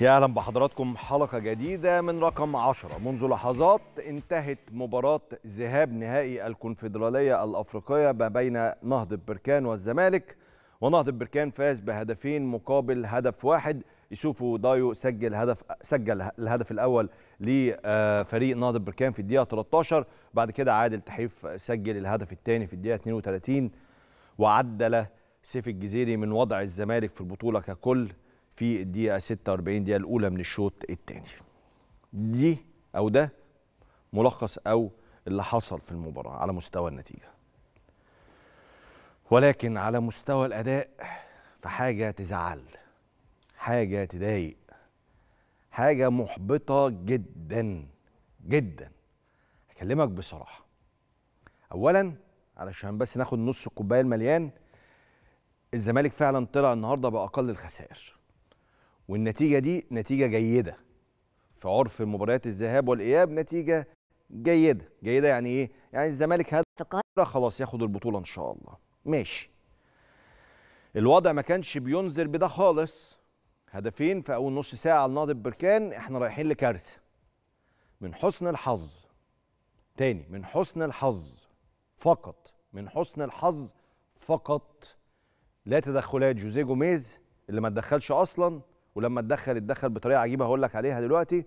يا اهلا بحضراتكم حلقه جديده من رقم 10 منذ لحظات انتهت مباراه ذهاب نهائي الكونفدراليه الافريقيه ما بين نهضه بركان والزمالك ونهضه بركان فاز بهدفين مقابل هدف واحد يشوفوا دايو سجل هدف سجل الهدف الاول لفريق نهضه بركان في الدقيقه 13 بعد كده عادل تحيف سجل الهدف الثاني في الدقيقه 32 وعدل سيف الجزيري من وضع الزمالك في البطوله ككل في الدقيقه 46 دقيقه الاولى من الشوط الثاني دي او ده ملخص او اللي حصل في المباراه على مستوى النتيجه ولكن على مستوى الاداء فحاجه تزعل حاجه تضايق حاجه محبطه جدا جدا هكلمك بصراحه اولا علشان بس ناخد نص الكوبايه المليان الزمالك فعلا طلع النهارده باقل الخسائر والنتيجه دي نتيجه جيده في عرف مباريات الذهاب والاياب نتيجه جيده جيده يعني ايه يعني الزمالك هدف خلاص ياخد البطوله ان شاء الله ماشي الوضع ما كانش بينذر بده خالص هدفين في اول نص ساعه على نهضه بركان احنا رايحين لكارثه من حسن الحظ تاني من حسن الحظ فقط من حسن الحظ فقط لا تدخلات جوزيه جوميز اللي ما تدخلش اصلا ولما اتدخل اتدخل بطريقه عجيبه هقول لك عليها دلوقتي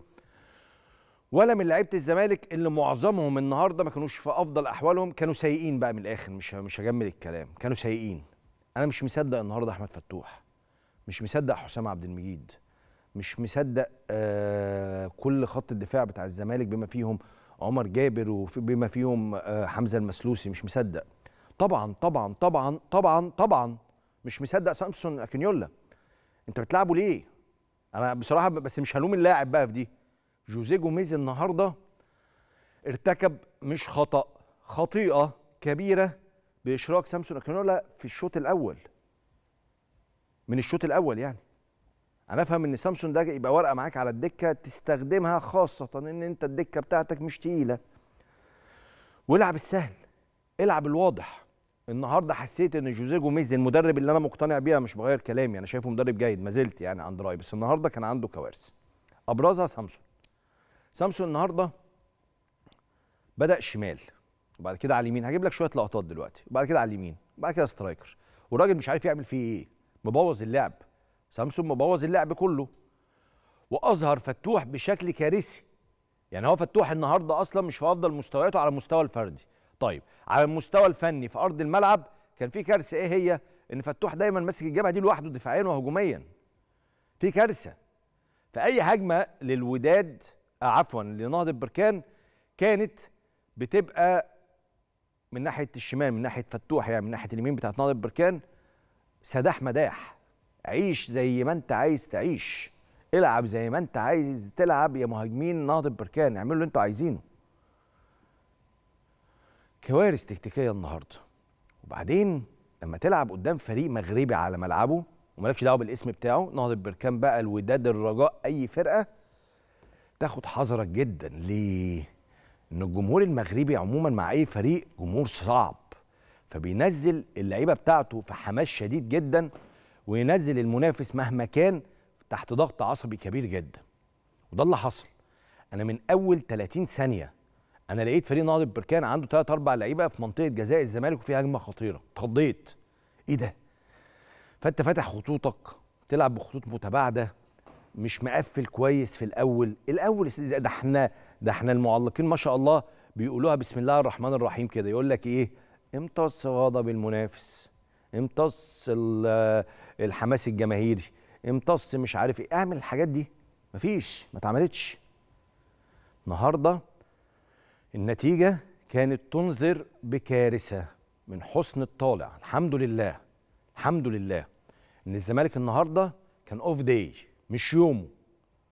ولا من لعيبه الزمالك اللي معظمهم النهارده ما كانوش في افضل احوالهم كانوا سيئين بقى من الاخر مش مش هجمل الكلام كانوا سيئين انا مش مصدق النهارده احمد فتوح مش مصدق حسام عبد المجيد مش مصدق آه كل خط الدفاع بتاع الزمالك بما فيهم عمر جابر وبما فيهم آه حمزه المسلوسي مش مصدق طبعا طبعا طبعا طبعا طبعا مش مصدق سامسون اكينيولا انت بتلعبه ليه انا بصراحه بس مش هلوم اللاعب بقى في دي جوزيه جوميز النهارده ارتكب مش خطا خطيئه كبيره باشراك سامسون اكينولا في الشوط الاول من الشوط الاول يعني انا افهم ان سامسون ده يبقى ورقه معاك على الدكه تستخدمها خاصه ان انت الدكه بتاعتك مش تقيله والعب السهل العب الواضح النهارده حسيت ان جوزيه جوميز المدرب اللي انا مقتنع بيها مش بغير كلامي انا شايفه مدرب جيد ما زلت يعني عند رايي بس النهارده كان عنده كوارث ابرزها سامسون سامسون النهارده بدا شمال وبعد كده على اليمين هجيب لك شويه لقطات دلوقتي وبعد كده على اليمين وبعد كده سترايكر والراجل مش عارف يعمل فيه ايه مبوظ اللعب سامسون مبوظ اللعب كله واظهر فتوح بشكل كارثي يعني هو فتوح النهارده اصلا مش في افضل مستوياته على المستوى الفردي طيب على المستوى الفني في ارض الملعب كان في كارثه ايه هي ان فتوح دايما ماسك الجبهه دي لوحده دفاعيا وهجوميا في كارثه فاي هجمه للوداد آه، عفوا لنهضه بركان كانت بتبقى من ناحيه الشمال من ناحيه فتوح يعني من ناحيه اليمين بتاعت نهضه بركان سداح مداح عيش زي ما انت عايز تعيش العب زي ما انت عايز تلعب يا مهاجمين نهضه بركان اعملوا اللي انتوا عايزينه كوارث تكتيكيه النهارده وبعدين لما تلعب قدام فريق مغربي على ملعبه ومالكش دعوه بالاسم بتاعه نهضه بركان بقى الوداد الرجاء اي فرقه تاخد حذرك جدا ليه ان الجمهور المغربي عموما مع اي فريق جمهور صعب فبينزل اللعيبه بتاعته في حماس شديد جدا وينزل المنافس مهما كان تحت ضغط عصبي كبير جدا وده اللي حصل انا من اول 30 ثانيه انا لقيت فريق نهضه بركان عنده ثلاث اربع لعيبه في منطقه جزاء الزمالك وفي هجمه خطيره اتخضيت ايه ده فانت فاتح خطوطك تلعب بخطوط متباعده مش مقفل كويس في الاول الاول ده احنا ده احنا المعلقين ما شاء الله بيقولوها بسم الله الرحمن الرحيم كده يقول لك ايه امتص غضب المنافس امتص الحماس الجماهيري امتص مش عارف ايه اعمل الحاجات دي مفيش ما اتعملتش النهارده النتيجة كانت تنذر بكارثة من حسن الطالع الحمد لله الحمد لله إن الزمالك النهاردة كان أوف داي مش يومه